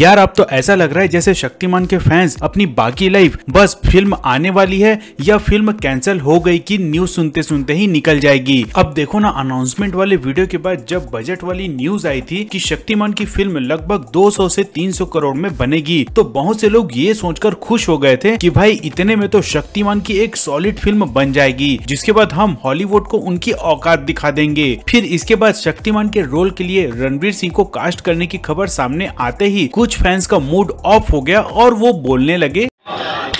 यार अब तो ऐसा लग रहा है जैसे शक्तिमान के फैंस अपनी बाकी लाइफ बस फिल्म आने वाली है या फिल्म कैंसिल हो गई की न्यूज सुनते सुनते ही निकल जाएगी अब देखो ना अनाउंसमेंट वाले वीडियो के बाद जब बजट वाली न्यूज आई थी कि शक्तिमान की फिल्म लगभग 200 से 300 करोड़ में बनेगी तो बहुत से लोग ये सोचकर खुश हो गए थे की भाई इतने में तो शक्तिमान की एक सॉलिड फिल्म बन जाएगी जिसके बाद हम हॉलीवुड को उनकी औकात दिखा देंगे फिर इसके बाद शक्तिमान के रोल के लिए रणवीर सिंह को कास्ट करने की खबर सामने आते ही कुछ कुछ फैंस का मूड ऑफ हो गया और वो बोलने लगे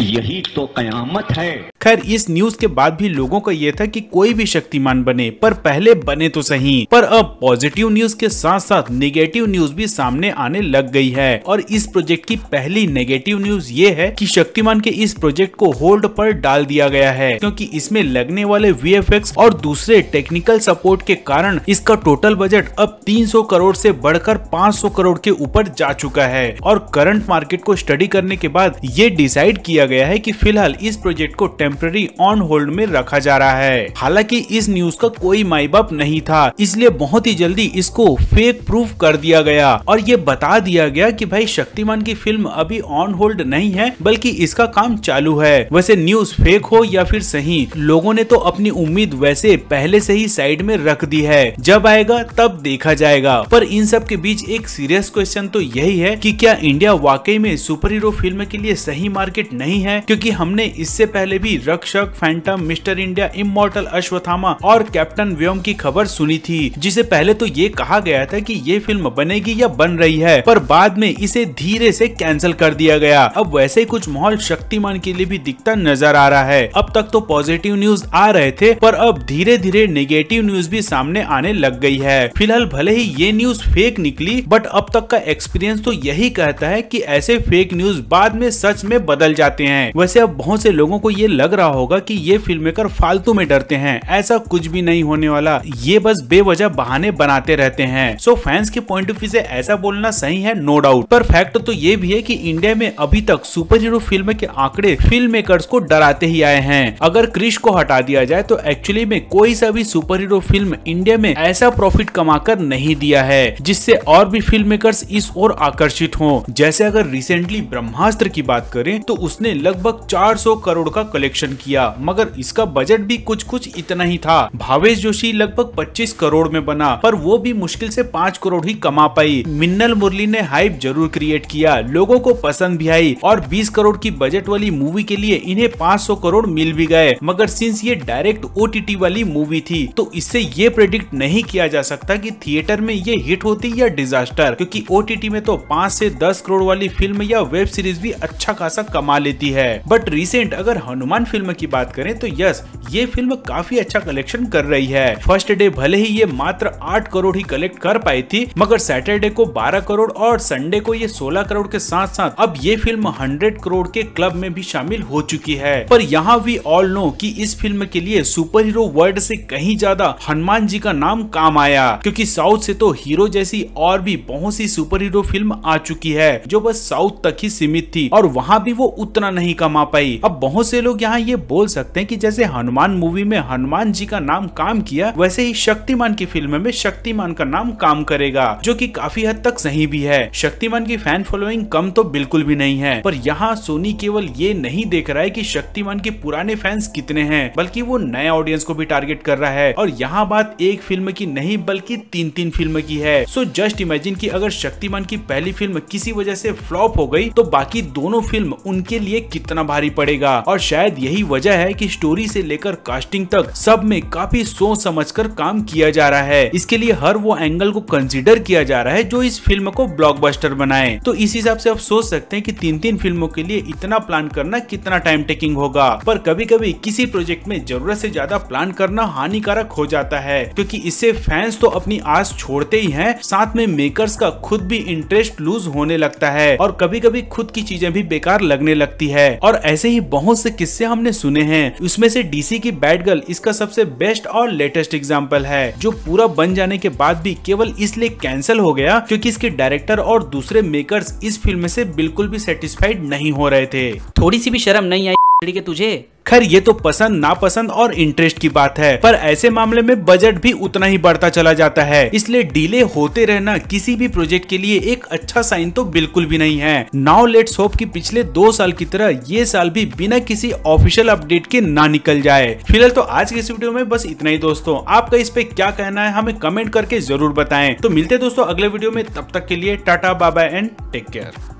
यही तो कयामत है खैर इस न्यूज के बाद भी लोगों का ये था कि कोई भी शक्तिमान बने पर पहले बने तो सही पर अब पॉजिटिव न्यूज के साथ साथ नेगेटिव न्यूज भी सामने आने लग गई है और इस प्रोजेक्ट की पहली नेगेटिव न्यूज ये है कि शक्तिमान के इस प्रोजेक्ट को होल्ड पर डाल दिया गया है क्योंकि इसमें लगने वाले वी और दूसरे टेक्निकल सपोर्ट के कारण इसका टोटल बजट अब 300 करोड़ से बढ़कर 500 करोड़ के ऊपर जा चुका है और करंट मार्केट को स्टडी करने के बाद ये डिसाइड किया गया है की फिलहाल इस प्रोजेक्ट को टेम्प टेम्पररी ऑन होल्ड में रखा जा रहा है हालांकि इस न्यूज का कोई माई बाप नहीं था इसलिए बहुत ही जल्दी इसको फेक प्रूफ कर दिया गया और ये बता दिया गया कि भाई शक्तिमान की फिल्म अभी ऑन होल्ड नहीं है बल्कि इसका काम चालू है वैसे न्यूज फेक हो या फिर सही लोगों ने तो अपनी उम्मीद वैसे पहले से ही साइड में रख दी है जब आएगा तब देखा जाएगा पर इन सब के बीच एक सीरियस क्वेश्चन तो यही है कि क्या इंडिया वाकई में सुपर हीरो फिल्म के लिए सही मार्केट नहीं है क्योंकि हमने इससे पहले भी Rakshak Phantom Mister India immortal Ashwatthama और कैप्टन व्योम की खबर सुनी थी जिसे पहले तो ये कहा गया था कि ये फिल्म बनेगी या बन रही है पर बाद में इसे धीरे से कैंसिल कर दिया गया अब वैसे ही कुछ माहौल शक्तिमान के लिए भी दिखता नजर आ रहा है अब तक तो पॉजिटिव न्यूज आ रहे थे पर अब धीरे धीरे नेगेटिव न्यूज भी सामने आने लग गई है फिलहाल भले ही ये न्यूज फेक निकली बट अब तक का एक्सपीरियंस तो यही कहता है की ऐसे फेक न्यूज बाद में सच में बदल जाते हैं वैसे अब बहुत से लोगों को ये लग लग रहा होगा कि ये फिल्म मेकर फालतू में डरते हैं ऐसा कुछ भी नहीं होने वाला ये बस बेवजह बहाने बनाते रहते हैं सो फैंस के पॉइंट ऑफ व्यू से ऐसा बोलना सही है नो डाउट पर फैक्ट तो ये भी है कि इंडिया में अभी तक सुपर हीरो फिल्म के आंकड़े फिल्म मेकर्स को डराते ही आए हैं अगर क्रिश को हटा दिया जाए तो एक्चुअली में कोई सा भी सुपर हीरो फिल्म इंडिया में ऐसा प्रॉफिट कमा कर नहीं दिया है जिससे और भी फिल्म मेकर्स इस ओर आकर्षित हो जैसे अगर रिसेंटली ब्रह्मास्त्र की बात करें तो उसने लगभग 400 करोड़ का कलेक्शन डायरेक्शन किया मगर इसका बजट भी कुछ कुछ इतना ही था भावेश जोशी लगभग 25 करोड़ में बना पर वो भी मुश्किल से 5 करोड़ ही कमा पाई मिन्नल मुरली ने हाइप जरूर क्रिएट किया लोगों को पसंद भी आई और 20 करोड़ की बजट वाली मूवी के लिए इन्हें 500 करोड़ मिल भी गए मगर सिंस ये डायरेक्ट ओ वाली मूवी थी तो इससे ये प्रेडिक्ट नहीं किया जा सकता की थिएटर में ये हिट होती या डिजास्टर क्यूँकी ओ में तो पाँच ऐसी दस करोड़ वाली फिल्म या वेब सीरीज भी अच्छा खासा कमा लेती है बट रिसेंट अगर हनुमान फिल्म की बात करें तो यस ये फिल्म काफी अच्छा कलेक्शन कर रही है फर्स्ट डे भले ही ये मात्र आठ करोड़ ही कलेक्ट कर पाई थी मगर सैटरडे को बारह करोड़ और संडे को ये सोलह करोड़ के साथ साथ अब ये फिल्म हंड्रेड करोड़ के क्लब में भी शामिल हो चुकी है पर यहाँ वी ऑल नो की इस फिल्म के लिए सुपर हीरो वर्ल्ड से कहीं ज्यादा हनुमान जी का नाम काम आया क्योंकि साउथ से तो हीरो जैसी और भी बहुत सी सुपर हीरो फिल्म आ चुकी है जो बस साउथ तक ही सीमित थी और वहाँ भी वो उतना नहीं कमा पाई अब बहुत से लोग यहाँ यहाँ ये बोल सकते हैं कि जैसे हनुमान मूवी में हनुमान जी का नाम काम किया वैसे ही शक्तिमान की फिल्म में शक्तिमान का नाम काम करेगा जो कि काफी हद तक सही भी है शक्तिमान की फैन फॉलोइंग कम तो बिल्कुल भी नहीं है पर यहाँ सोनी केवल ये नहीं देख रहा है की शक्तिमान के पुराने फैंस कितने हैं बल्कि वो नए ऑडियंस को भी टारगेट कर रहा है और यहाँ बात एक फिल्म की नहीं बल्कि तीन तीन फिल्म की है सो जस्ट इमेजिन की अगर शक्तिमान की पहली फिल्म किसी वजह से फ्लॉप हो गई तो बाकी दोनों फिल्म उनके लिए कितना भारी पड़ेगा और शायद यही वजह है कि स्टोरी से लेकर कास्टिंग तक सब में काफी सोच समझकर काम किया जा रहा है इसके लिए हर वो एंगल को कंसिडर किया जा रहा है जो इस फिल्म को ब्लॉकबस्टर बनाए तो इस हिसाब से आप सोच सकते हैं कि तीन तीन फिल्मों के लिए इतना प्लान करना कितना टाइम टेकिंग होगा पर कभी कभी किसी प्रोजेक्ट में जरूरत से ज्यादा प्लान करना हानिकारक हो जाता है क्योंकि इससे फैंस तो अपनी आस छोड़ते ही हैं साथ में मेकर्स का खुद भी इंटरेस्ट लूज होने लगता है और कभी कभी खुद की चीजें भी बेकार लगने लगती है और ऐसे ही बहुत से किस्से हम हमने सुने हैं उसमें से डीसी की बैड गर्ल इसका सबसे बेस्ट और लेटेस्ट एग्जाम्पल है जो पूरा बन जाने के बाद भी केवल इसलिए कैंसिल हो गया क्योंकि इसके डायरेक्टर और दूसरे मेकर्स इस फिल्म से बिल्कुल भी सेटिस्फाइड नहीं हो रहे थे थोड़ी सी भी शर्म नहीं आई पकड़ी के तुझे खैर ये तो पसंद नापसंद और इंटरेस्ट की बात है पर ऐसे मामले में बजट भी उतना ही बढ़ता चला जाता है इसलिए डिले होते रहना किसी भी प्रोजेक्ट के लिए एक अच्छा साइन तो बिल्कुल भी नहीं है नाउ लेट्स होप कि पिछले दो साल की तरह ये साल भी बिना किसी ऑफिशियल अपडेट के ना निकल जाए फिलहाल तो आज के इस वीडियो में बस इतना ही दोस्तों आपका इस पे क्या कहना है हमें कमेंट करके जरूर बताए तो मिलते दोस्तों अगले वीडियो में तब तक के लिए टाटा बाबा एंड टेक केयर